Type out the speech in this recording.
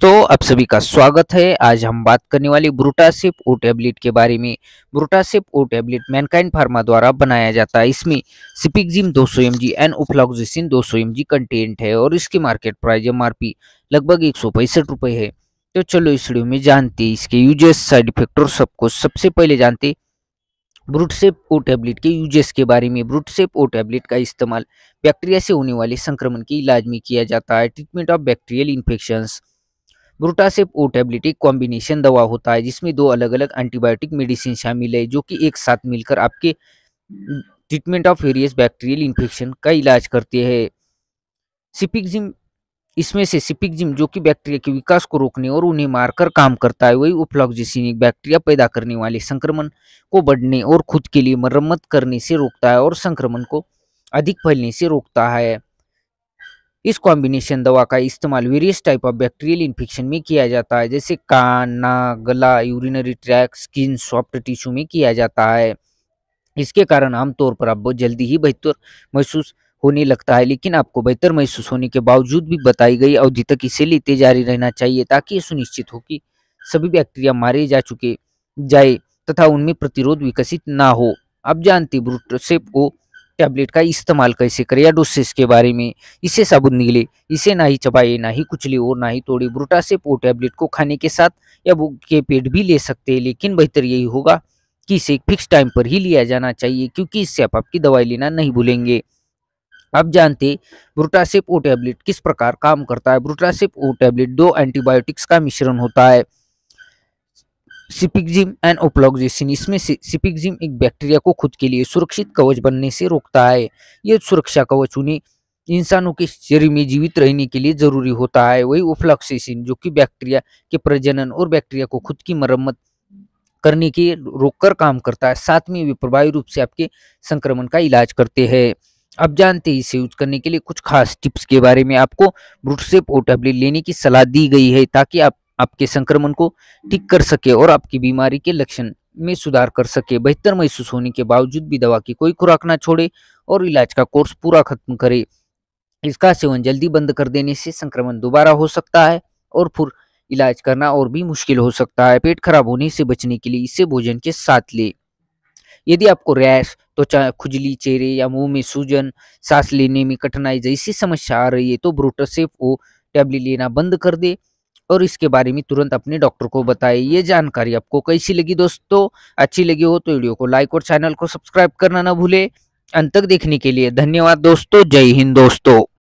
दोस्तों आप सभी का स्वागत है आज हम बात करने वाली ब्रूटासिप ओ टेबलेट के बारे में ब्रूटासिप ओ टेबलेट मैनकाइंड फार्मा द्वारा बनाया जाता है इसमें सिपिकजिम 200 सौ एम जी एंड उफ्लॉक्सिन दो सौ कंटेंट है और इसकी मार्केट प्राइस एम लगभग एक सौ पैंसठ रुपये है तो चलो इस वीडियो में जानते इसके यूजेस साइड इफेक्ट और सबको सबसे पहले जानते ब्रूटसेप ओ टैबलेट के यूजेस के बारे में ब्रूटसेप ओ टैबलेट का इस्तेमाल बैक्टीरिया से होने वाले संक्रमण के इलाज में किया जाता है ट्रीटमेंट ऑफ बैक्टीरियल इन्फेक्शंस ब्रोटासिप ओ एक कॉम्बिनेशन दवा होता है जिसमें दो अलग अलग एंटीबायोटिक मेडिसिन शामिल है जो कि एक साथ मिलकर आपके treatment of various bacterial infection का इलाज करते हैं सिपिक्जिम इसमें से सिपिक्जिम जो कि बैक्टीरिया के विकास को रोकने और उन्हें मारकर काम करता है वही एक बैक्टीरिया पैदा करने वाले संक्रमण को बढ़ने और खुद के लिए मरम्मत करने से रोकता है और संक्रमण को अधिक फैलने से रोकता है इस कॉम्बिनेशन दवा का इस्तेमाल various type of bacterial infection में किया जाता है जैसे कान नाक गला urinary tract skin soft tissue में किया जाता है इसके कारण आमतौर पर आप बहुत जल्दी ही बेहतर महसूस होने लगता है लेकिन आपको बेहतर महसूस होने के बावजूद भी बताई गई अवधि तक इसे लेते जारी रहना चाहिए ताकि ये सुनिश्चित हो कि सभी बैक्टीरिया मारे जा चुके जाए तथा उनमें प्रतिरोध विकसित ना हो आप जानते ब्रूटसेप को टैबलेट का इस्तेमाल कैसे करें या डोसेस के बारे में इसे साबुन निकले इसे ना ही चबाए ना ही कुचले और ना ही तोड़े ब्रूटा से पो टैबलेट को खाने के साथ या के पेट भी ले सकते हैं लेकिन बेहतर यही होगा कि इसे फिक्स टाइम पर ही लिया जाना चाहिए क्योंकि इससे आप आपकी दवाई लेना नहीं भूलेंगे आप जानते ब्रूटासेप ओ टैबलेट किस प्रकार काम करता है ब्रूटासेप ओ टैबलेट दो एंटीबायोटिक्स का मिश्रण होता है सिपिक्जिम एंड ओप्लोक्जेसिन इसमें से सिपिक्जिम एक बैक्टीरिया को खुद के लिए सुरक्षित कवच बनने से रोकता है ये सुरक्षा कवच उन्हें इंसानों के शरीर में जीवित रहने के लिए जरूरी होता है वही ओफ्लॉक्सेसिन जो कि बैक्टीरिया के प्रजनन और बैक्टीरिया को खुद की मरम्मत करने के रोककर काम करता है साथ में वे प्रभावी रूप से आपके संक्रमण का इलाज करते हैं अब जानते हैं इसे यूज करने के लिए कुछ खास टिप्स के बारे में आपको ब्रूटसेप और टैबलेट लेने की सलाह दी गई है ताकि आप आपके संक्रमण को ठीक कर सके और आपकी बीमारी के लक्षण में सुधार कर सके बेहतर महसूस होने के बावजूद भी दवा की कोई खुराक ना छोड़े और इलाज का कोर्स पूरा खत्म करे इसका सेवन जल्दी बंद कर देने से संक्रमण दोबारा हो सकता है और फिर इलाज करना और भी मुश्किल हो सकता है पेट खराब होने से बचने के लिए इसे भोजन के साथ ले यदि आपको रैश त्वचा तो खुजली चेहरे या मुंह में सूजन सांस लेने में कठिनाई जैसी समस्या आ रही है तो ब्रोटोसेफ ओ टैबलेट लेना बंद कर दे और इसके बारे में तुरंत अपने डॉक्टर को बताएं ये जानकारी आपको कैसी लगी दोस्तों अच्छी लगी हो तो वीडियो को लाइक और चैनल को सब्सक्राइब करना ना भूले अंत तक देखने के लिए धन्यवाद दोस्तों जय हिंद दोस्तों